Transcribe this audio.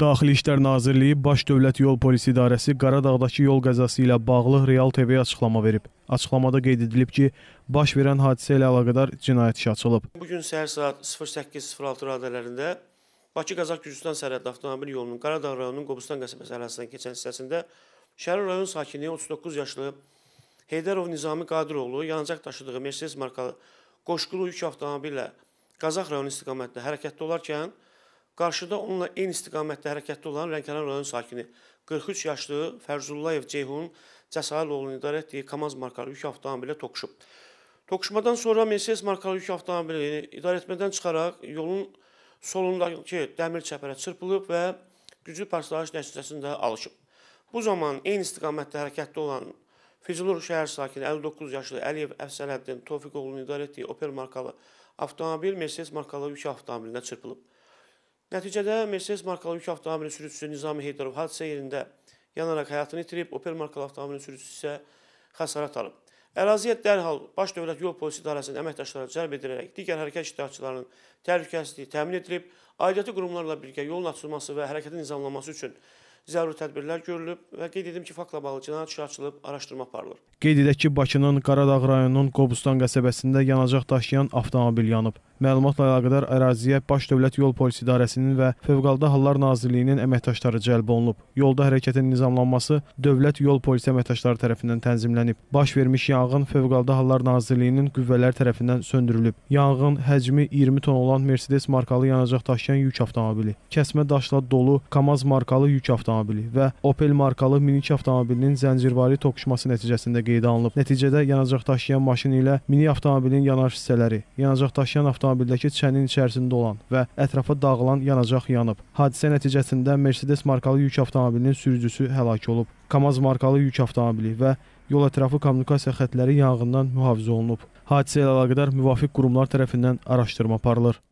Daxili İşlər Nazirliyi Baş Dövlət Yol Polisi İdarəsi Qaradağdakı yol qəzası ilə bağlı Real TV-yə açıqlama verib. Açıqlamada qeyd edilib ki, baş verən hadisə ilə əlaqədar cinayət işi açılıb. Bu gün səhər saat 08:06 radələrində Bakı-Qazax-Gürcüstan sərhədli avtomobil yolunun Qaradağ rayonunun Qobustan qəsəbəsi ərazisindən keçən hissəsində Şəhər rayon sakini 39 yaşlı Heydərov Nizami Qadiroğlu yanacaq daşıdığı Mercedes markalı qoşqulu yük avtomobili ilə Qazax rayonu istiqamətində hərəkətdə olarkən Qarşıda onunla eyni istiqamətdə hərəkətli olan Rəngəran rayon sakini 43 yaşlı Fərzullayev Ceyhun Cəsailoğlunu idarə etdiyi KAMAZ markalı yük avtomobili toqquşub. Toqquşmadan sonra Mercedes markalı yük avtomobilini idarə etmədən çıxaraq yolun solundakı dəmir çəpərə çırpılıb və güclü partlayış nəticəsində alışıb. Bu zaman eyni istiqamətdə hərəkətli olan Füzulur şəhər sakini 59 yaşlı Əliyev Əfsələddin Tofiqoğlunu idarə etdiyi Opel markalı avtomobil Mercedes markalı yük avtomobilinə çırpılıb. Nəticədə Mercedes markalı yük avtomobili sürücüsü Nizami Heydarov hadisə yerində yanaraq həyatını itirib, Opel markalı avtomobilin sürücüsü isə xəsarət alıb. Əraziyə dərhal Baş Dövlət Yol Polisi İdarəsinin əməkdaşları cəlb edilərək digər hərəkət iştirakçılarının təhlükəsizliyi təmin edilib, aidiyyəti qurumlarla birgə yolun açılması və hərəkətin nizamlanması üçün zəruri tədbirlər görülüb və qeyd edim ki, faktla bağlı cinayət işi açılıb, araşdırma aparılır. Qeyd edək ki, Bakının Qaradağ rayonunun Qobustan qəsəbəsində yanacaq daşıyan avtomobil yanıb. Məlumatla əlaqədar əraziyə Baş Dövlət Yol Polisi İdarəsinin və Fövqəladə Hallar Nazirliyinin əməkdaşları cəlb olunub. Yolda hərəkətin nizamlanması Dövlət Yol Polisi əməkdaşları tərəfindən tənzimlənib. Baş vermiş yanğın Fövqəladə Hallar Nazirliyinin qüvvələri tərəfindən söndürülüb. Yanğın həcmi 20 ton olan Mercedes markalı yanacaq daşıyan yük avtomobili, kəsmə daşla dolu KAMAZ markalı yük avtomobili və Opel markalı minik avtomobilinin zəncirvari toqquşması nəticəsində qeydə alınıb. Nəticədə yanacaq daşıyan maşın ilə minik avtomobilin yanar hissələri, yanacaq daşıyan avtomobil avtomobildəki çənin içərisində olan və ətrafa dağılan yanacaq yanıb. Hadisə nəticəsində Mercedes markalı yük avtomobilinin sürücüsü həlak olub. Kamaz markalı yük avtomobili və yol ətrafı kommunikasiya xətləri yanğından mühafizə olunub. Hadisə ilə əlaqədar müvafiq qurumlar tərəfindən araşdırma aparılır.